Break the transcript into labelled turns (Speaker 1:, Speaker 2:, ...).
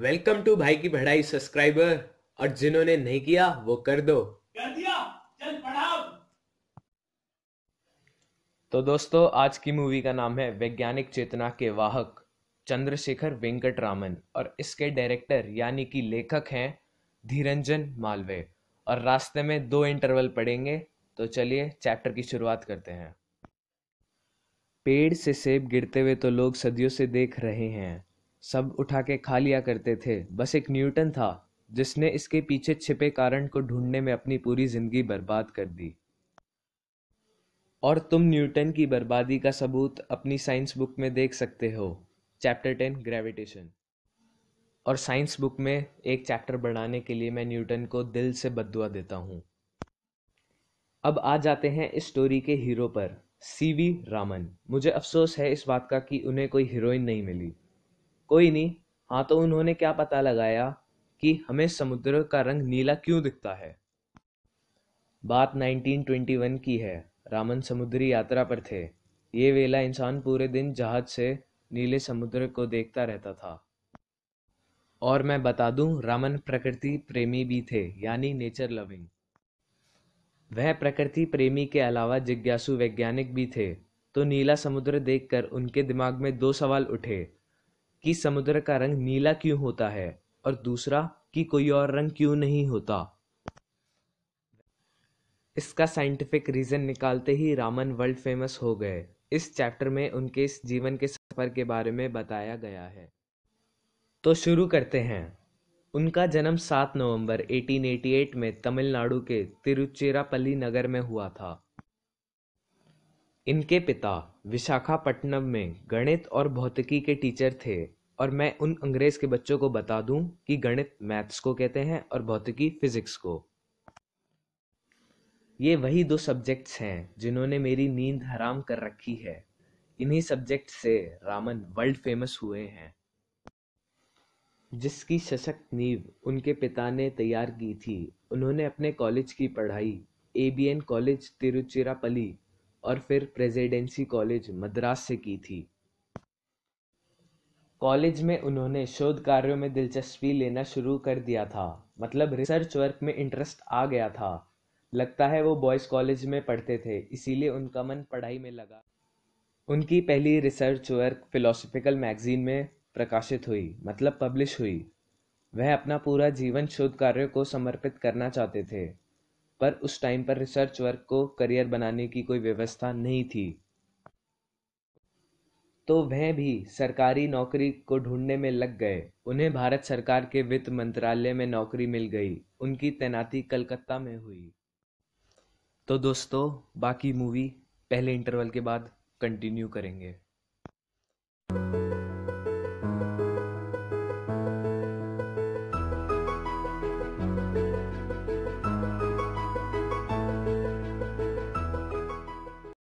Speaker 1: welcome to भाई की पढ़ाई सब्सक्राइबर और जिन्होंने नहीं किया वो कर दो कर दिया चल पढ़ाओ तो दोस्तों आज की मूवी का नाम है वैज्ञानिक चेतना के वाहक चंद्रशेखर वेंकट रामन और इसके डायरेक्टर यानी कि लेखक हैं धीरंजन मालवे और रास्ते में दो इंटरवल पढ़ेंगे तो चलिए चैप्टर की शुरुआत करते हैं पेड़ से सेब गिरते हुए तो लोग सदियों से देख रहे हैं सब उठा के खा लिया करते थे बस एक न्यूटन था जिसने इसके पीछे छिपे कारण को ढूंढने में अपनी पूरी जिंदगी बर्बाद कर दी और तुम न्यूटन की बर्बादी का सबूत अपनी साइंस बुक में देख सकते हो चैप्टर टेन ग्रेविटेशन और साइंस बुक में एक चैप्टर बढ़ाने के लिए मैं न्यूटन को दिल से बदुआ देता हूँ अब आ जाते हैं इस स्टोरी के हीरो पर सीवी रामन मुझे अफसोस है इस बात का कि उन्हें कोई हीरोइन नहीं मिली कोई नहीं हाँ तो उन्होंने क्या पता लगाया कि हमें समुद्र का रंग नीला क्यों दिखता है बात 1921 की है रामन समुद्री यात्रा पर थे ये वेला इंसान पूरे दिन जहाज से नीले समुद्र को देखता रहता था और मैं बता दूं रामन प्रकृति प्रेमी भी थे यानी नेचर लविंग वह प्रकृति प्रेमी के अलावा जिज्ञासु वैज्ञानिक भी थे तो नीला समुद्र देखकर उनके दिमाग में दो सवाल उठे कि समुद्र का रंग नीला क्यों होता है और दूसरा कि कोई और रंग क्यों नहीं होता इसका साइंटिफिक रीज़न निकालते ही रामन वर्ल्ड फेमस हो गए इस चैप्टर में उनके इस जीवन के सफ़र के बारे में बताया गया है तो शुरू करते हैं उनका जन्म 7 नवंबर 1888 में तमिलनाडु के तिरुचिरापल्ली नगर में हुआ था इनके पिता विशाखापट्टनम में गणित और भौतिकी के टीचर थे और मैं उन अंग्रेज के बच्चों को बता दूं कि गणित मैथ्स को कहते हैं और भौतिकी फिजिक्स को ये वही दो सब्जेक्ट्स हैं जिन्होंने मेरी नींद हराम कर रखी है इन्हीं सब्जेक्ट से रामन वर्ल्ड फेमस हुए हैं जिसकी सशक्त नींव उनके पिता ने तैयार की थी उन्होंने अपने कॉलेज की पढ़ाई A B N college Tiruchirappalli और फिर प्रेसिडेंसी कॉलेज मद्रास से की थी कॉलेज में उन्होंने शोध कार्यों में दिलचस्पी लेना शुरू कर दिया था मतलब रिसर्च वर्क में इंटरेस्ट आ गया था लगता है वो बॉयज़ कॉलेज में पढ़ते थे इसीलिए उनका मन पढ़ाई में लगा उनकी पहली रिसर्च वर्क फिलोसफिकल मैगजीन में प्रकाशित हुई मतलब पब्लिश हुई वह अपना पूरा जीवन शोध कार्यों को समर्पित करना चाहते थे पर उस टाइम पर रिसर्च वर्क को करियर बनाने की कोई व्यवस्था नहीं थी तो वह भी सरकारी नौकरी को ढूंढने में लग गए उन्हें भारत सरकार के वित्त मंत्रालय में नौकरी मिल गई उनकी तैनाती कलकत्ता में हुई तो दोस्तों बाकी मूवी पहले इंटरवल के बाद कंटिन्यू करेंगे